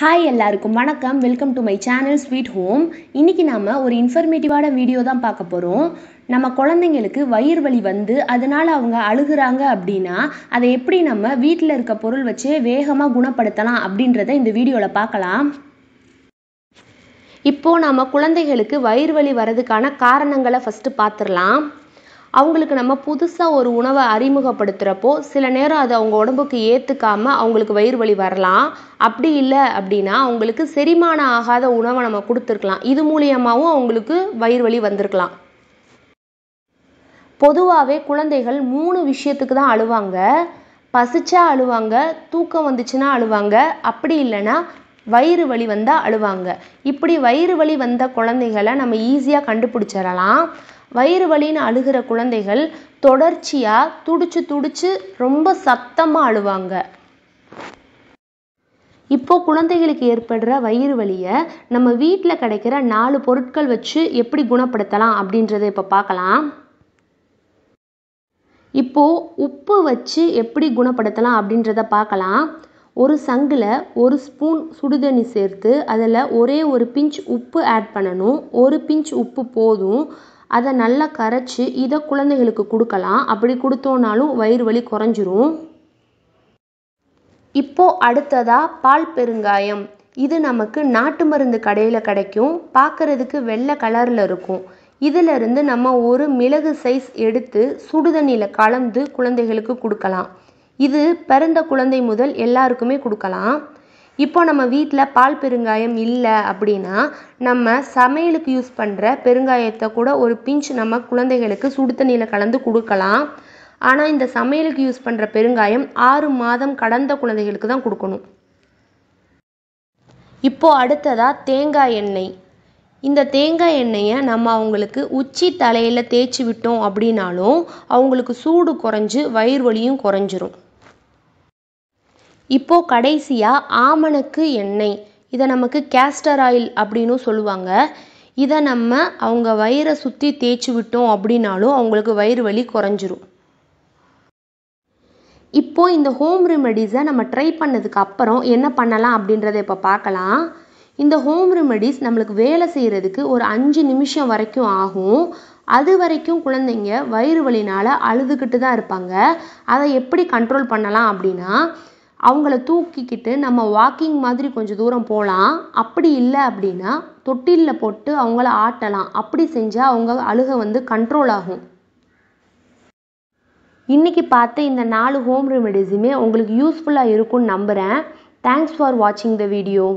hi எல்லாருக்கும் வணக்கம் welcome to my channel sweet home இன்றைக்கி நாம் ஒரு இன்ஃபர்மேட்டிவான வீடியோ தான் பார்க்க போகிறோம் நம்ம குழந்தைங்களுக்கு வயிறு வலி வந்து அதனால் அவங்க அழுகிறாங்க அப்படின்னா அதை எப்படி நம்ம வீட்டில் இருக்க பொருள் வச்சு வேகமாக குணப்படுத்தலாம் அப்படின்றத இந்த வீடியோவில் பார்க்கலாம் இப்போது நம்ம குழந்தைகளுக்கு வயிறு வலி வர்றதுக்கான காரணங்களை ஃபஸ்ட்டு பார்த்துடலாம் அவங்களுக்கு நம்ம புதுசாக ஒரு உணவை அறிமுகப்படுத்துகிறப்போ சில நேரம் அது அவங்க உடம்புக்கு ஏற்றுக்காமல் அவங்களுக்கு வயிறு வலி வரலாம் அப்படி இல்லை அப்படின்னா அவங்களுக்கு செரிமானம் ஆகாத உணவை நம்ம கொடுத்துருக்கலாம் இது மூலியமாகவும் அவங்களுக்கு வயிறு வலி வந்திருக்கலாம் பொதுவாகவே குழந்தைகள் மூணு விஷயத்துக்கு தான் அழுவாங்க பசிச்சா அழுவாங்க தூக்கம் வந்துச்சுன்னா அழுவாங்க அப்படி இல்லைன்னா வயிறு வலி வந்தால் அழுவாங்க இப்படி வயிறு வலி வந்த குழந்தைகளை நம்ம ஈஸியாக கண்டுபிடிச்சிடலாம் வயிறு வலின்னு அழுகிற குழந்தைகள் தொடர்ச்சியாக துடிச்சு துடிச்சு ரொம்ப சத்தமாக அழுவாங்க இப்போ குழந்தைகளுக்கு ஏற்படுற வயிறு வலியை நம்ம வீட்டில் கிடைக்கிற நாலு பொருட்கள் வச்சு எப்படி குணப்படுத்தலாம் அப்படின்றத இப்போ பார்க்கலாம் இப்போது உப்பு வச்சு எப்படி குணப்படுத்தலாம் அப்படின்றத பார்க்கலாம் ஒரு சங்கில் ஒரு ஸ்பூன் சுடுதண்ணி சேர்த்து அதில் ஒரே ஒரு பிஞ்ச் உப்பு ஆட் பண்ணணும் ஒரு பிஞ்ச் உப்பு போதும் அதை நல்லா கரைச்சி இதை குழந்தைகளுக்கு கொடுக்கலாம் அப்படி கொடுத்தோன்னாலும் வயிறு வலி குறைஞ்சிரும் இப்போது அடுத்ததாக பால் பெருங்காயம் இது நமக்கு நாட்டு மருந்து கடையில் கிடைக்கும் பார்க்குறதுக்கு வெள்ளை கலரில் இருக்கும் இதிலிருந்து நம்ம ஒரு மிளகு சைஸ் எடுத்து சுடுதண்ணியில் கலந்து குழந்தைகளுக்கு கொடுக்கலாம் இது பிறந்த குழந்தை முதல் எல்லாருக்குமே கொடுக்கலாம் இப்போ நம்ம வீட்டில் பால் பெருங்காயம் இல்லை அப்படின்னா நம்ம சமையலுக்கு யூஸ் பண்ணுற பெருங்காயத்தை கூட ஒரு பிஞ்ச் நம்ம குழந்தைகளுக்கு சுடு தண்ணியில் கலந்து கொடுக்கலாம் ஆனால் இந்த சமையலுக்கு யூஸ் பண்ணுற பெருங்காயம் ஆறு மாதம் கடந்த குழந்தைகளுக்கு தான் கொடுக்கணும் இப்போது அடுத்ததாக தேங்காய் எண்ணெய் இந்த தேங்காய் எண்ணெயை நம்ம அவங்களுக்கு உச்சி தலையில் தேய்ச்சி விட்டோம் அப்படின்னாலும் அவங்களுக்கு சூடு குறைஞ்சு வயிறு வலியும் குறைஞ்சிரும் இப்போது கடைசியாக ஆமணக்கு எண்ணெய் இதை நமக்கு கேஸ்டர் ஆயில் அப்படின்னும் சொல்லுவாங்க இதை நம்ம அவங்க வயிறை சுற்றி தேய்ச்சி விட்டோம் அப்படின்னாலும் அவங்களுக்கு வயிறு வலி குறைஞ்சிரும் இப்போது இந்த ஹோம் ரெமெடிஸை நம்ம ட்ரை பண்ணதுக்கு அப்புறம் என்ன பண்ணலாம் அப்படின்றத இப்போ பார்க்கலாம் இந்த ஹோம் ரெமெடிஸ் நம்மளுக்கு வேலை செய்கிறதுக்கு ஒரு அஞ்சு நிமிஷம் வரைக்கும் ஆகும் அது வரைக்கும் குழந்தைங்க வயிறு வலினால் அழுதுகிட்டு தான் இருப்பாங்க அதை எப்படி கண்ட்ரோல் பண்ணலாம் அப்படின்னா அவங்கள தூக்கிக்கிட்டு நம்ம வாக்கிங் மாதிரி கொஞ்சம் தூரம் போகலாம் அப்படி இல்லை அப்படின்னா தொட்டிலில் போட்டு அவங்கள ஆட்டலாம் அப்படி செஞ்சால் அவங்க அழுகை வந்து கண்ட்ரோல் ஆகும் இன்றைக்கி பார்த்த இந்த நாலு ஹோம் ரெமெடிஸுமே உங்களுக்கு யூஸ்ஃபுல்லாக இருக்கும்னு நம்புகிறேன் தேங்க்ஸ் ஃபார் வாட்சிங் த வீடியோ